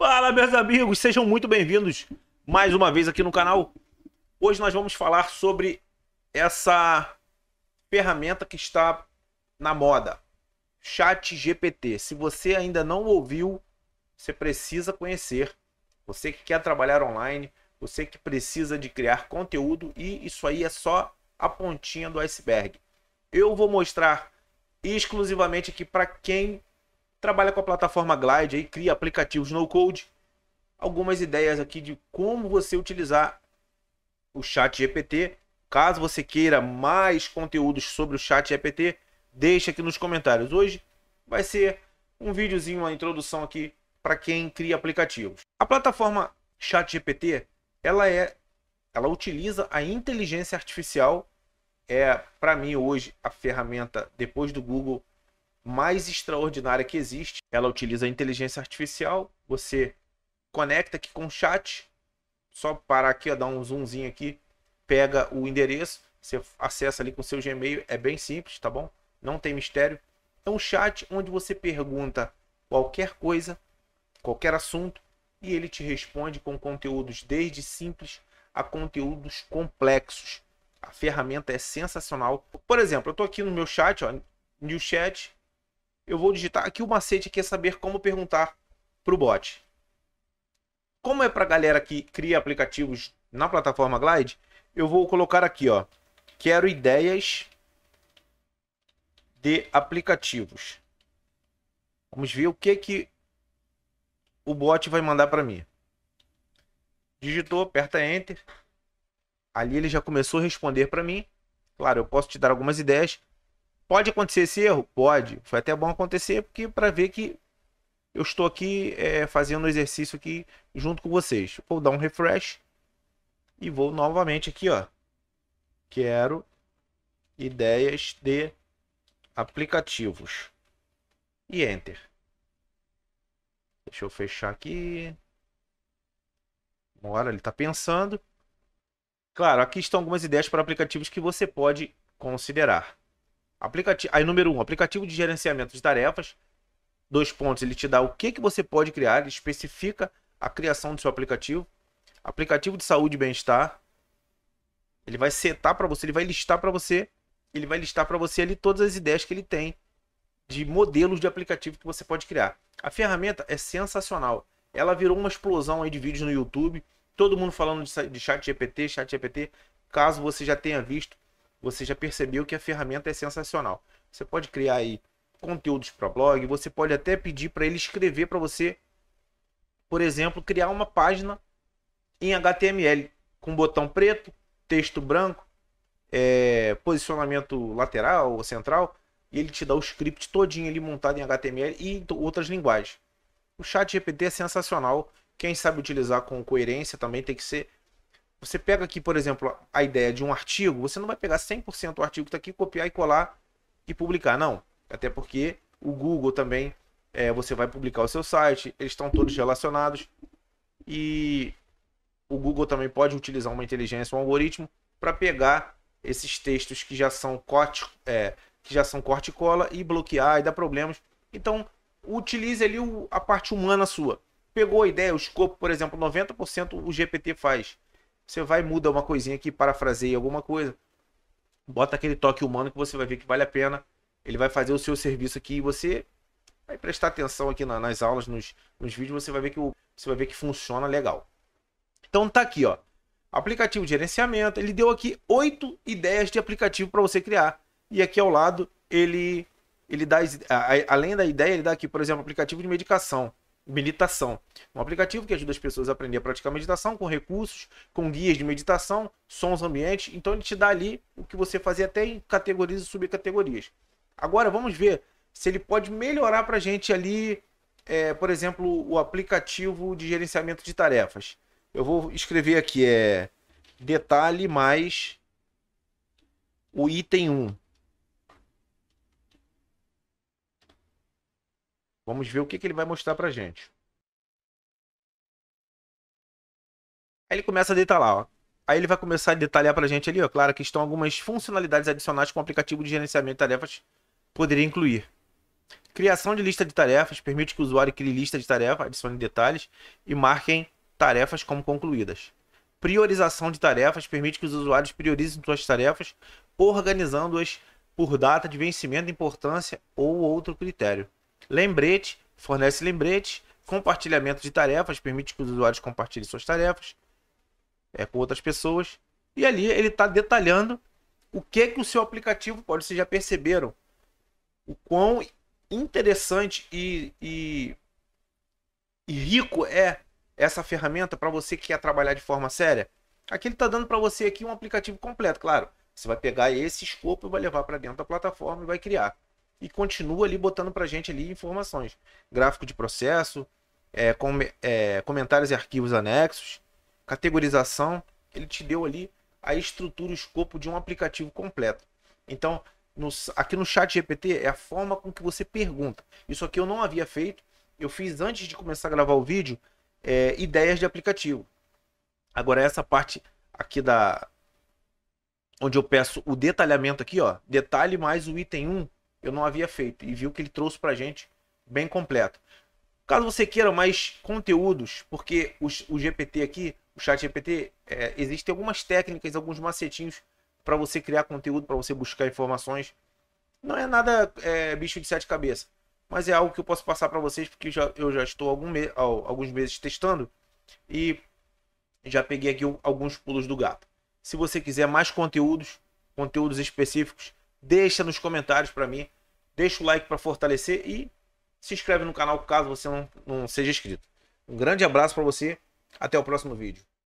Fala, meus amigos, sejam muito bem-vindos mais uma vez aqui no canal. Hoje nós vamos falar sobre essa ferramenta que está na moda, Chat GPT. Se você ainda não ouviu, você precisa conhecer. Você que quer trabalhar online, você que precisa de criar conteúdo e isso aí é só a pontinha do iceberg. Eu vou mostrar exclusivamente aqui para quem trabalha com a plataforma Glide aí, cria aplicativos no code. Algumas ideias aqui de como você utilizar o Chat GPT. Caso você queira mais conteúdos sobre o Chat GPT, deixa aqui nos comentários. Hoje vai ser um videozinho, uma introdução aqui para quem cria aplicativos. A plataforma Chat GPT, ela é ela utiliza a inteligência artificial é para mim hoje a ferramenta depois do Google mais extraordinária que existe. Ela utiliza a inteligência artificial, você conecta aqui com o chat, só parar aqui, ó, dar um zoomzinho aqui, pega o endereço, você acessa ali com seu Gmail, é bem simples, tá bom? Não tem mistério. É um chat onde você pergunta qualquer coisa, qualquer assunto, e ele te responde com conteúdos desde simples a conteúdos complexos. A ferramenta é sensacional. Por exemplo, eu estou aqui no meu chat, ó, New Chat, eu vou digitar aqui o macete aqui é saber como perguntar para o bot. Como é para a galera que cria aplicativos na plataforma Glide, eu vou colocar aqui, ó, quero ideias de aplicativos. Vamos ver o que que o bot vai mandar para mim. Digitou, aperta enter. Ali ele já começou a responder para mim. Claro, eu posso te dar algumas ideias, Pode acontecer esse erro? Pode. Foi até bom acontecer porque para ver que eu estou aqui é, fazendo um exercício aqui junto com vocês. Vou dar um refresh e vou novamente aqui, ó. Quero ideias de aplicativos e enter. Deixa eu fechar aqui. Bora, ele está pensando. Claro, aqui estão algumas ideias para aplicativos que você pode considerar. Aplicati... Aí, número um, aplicativo de gerenciamento de tarefas. Dois pontos, ele te dá o que, que você pode criar, ele especifica a criação do seu aplicativo. Aplicativo de saúde e bem-estar. Ele vai setar para você, ele vai listar para você, ele vai listar para você ali todas as ideias que ele tem de modelos de aplicativo que você pode criar. A ferramenta é sensacional. Ela virou uma explosão aí de vídeos no YouTube, todo mundo falando de, de chat GPT, chat GPT. Caso você já tenha visto, você já percebeu que a ferramenta é sensacional. Você pode criar aí conteúdos para blog, você pode até pedir para ele escrever para você, por exemplo, criar uma página em HTML com botão preto, texto branco, é, posicionamento lateral ou central, e ele te dá o script todinho ali montado em HTML e outras linguagens. O chat GPT é sensacional. Quem sabe utilizar com coerência também tem que ser você pega aqui, por exemplo, a ideia de um artigo, você não vai pegar 100% do artigo que está aqui, copiar e colar e publicar, não. Até porque o Google também, é, você vai publicar o seu site, eles estão todos relacionados. E o Google também pode utilizar uma inteligência, um algoritmo, para pegar esses textos que já são corte, é, que já são corte e cola e bloquear e dar problemas. Então, utilize ali o, a parte humana sua. Pegou a ideia, o escopo, por exemplo, 90% o GPT faz. Você vai muda uma coisinha aqui, parafraseia alguma coisa. Bota aquele toque humano que você vai ver que vale a pena. Ele vai fazer o seu serviço aqui e você vai prestar atenção aqui na, nas aulas, nos, nos vídeos, você vai ver que o, você vai ver que funciona legal. Então tá aqui, ó. Aplicativo de gerenciamento, ele deu aqui oito ideias de aplicativo para você criar. E aqui ao lado, ele ele dá além da ideia, ele dá aqui, por exemplo, aplicativo de medicação. Meditação. Um aplicativo que ajuda as pessoas a aprender a praticar meditação com recursos, com guias de meditação, sons ambientes. Então ele te dá ali o que você fazia até em categorias e subcategorias. Agora vamos ver se ele pode melhorar para a gente ali, é, por exemplo, o aplicativo de gerenciamento de tarefas. Eu vou escrever aqui é detalhe mais o item 1. Vamos ver o que, que ele vai mostrar pra gente. Aí ele começa a detalhar, ó. Aí ele vai começar a detalhar pra gente ali, ó. Claro que estão algumas funcionalidades adicionais que o aplicativo de gerenciamento de tarefas poderia incluir. Criação de lista de tarefas permite que o usuário crie lista de tarefas, adicione detalhes e marquem tarefas como concluídas. Priorização de tarefas permite que os usuários priorizem suas tarefas, organizando-as por data de vencimento, importância ou outro critério. Lembrete, fornece lembrete, compartilhamento de tarefas, permite que os usuários compartilhem suas tarefas é, com outras pessoas. E ali ele está detalhando o que que o seu aplicativo pode. Vocês já perceberam o quão interessante e, e, e rico é essa ferramenta para você que quer trabalhar de forma séria? Aqui ele está dando para você aqui um aplicativo completo, claro. Você vai pegar esse escopo e vai levar para dentro da plataforma e vai criar e continua ali botando para gente ali informações. Gráfico de processo, é, com, é, comentários e arquivos anexos, categorização. Ele te deu ali a estrutura, o escopo de um aplicativo completo. Então, no, aqui no chat GPT é a forma com que você pergunta. Isso aqui eu não havia feito. Eu fiz antes de começar a gravar o vídeo é, ideias de aplicativo. Agora essa parte aqui da onde eu peço o detalhamento aqui, ó, detalhe mais o item 1 eu não havia feito e viu que ele trouxe para gente bem completo. Caso você queira mais conteúdos, porque os, o GPT aqui, o chat GPT, é, existem algumas técnicas, alguns macetinhos para você criar conteúdo, para você buscar informações. Não é nada é, bicho de sete cabeças, mas é algo que eu posso passar para vocês, porque já, eu já estou algum me alguns meses testando e já peguei aqui alguns pulos do gato. Se você quiser mais conteúdos, conteúdos específicos, Deixa nos comentários para mim. Deixa o like para fortalecer e se inscreve no canal caso você não, não seja inscrito. Um grande abraço para você. Até o próximo vídeo.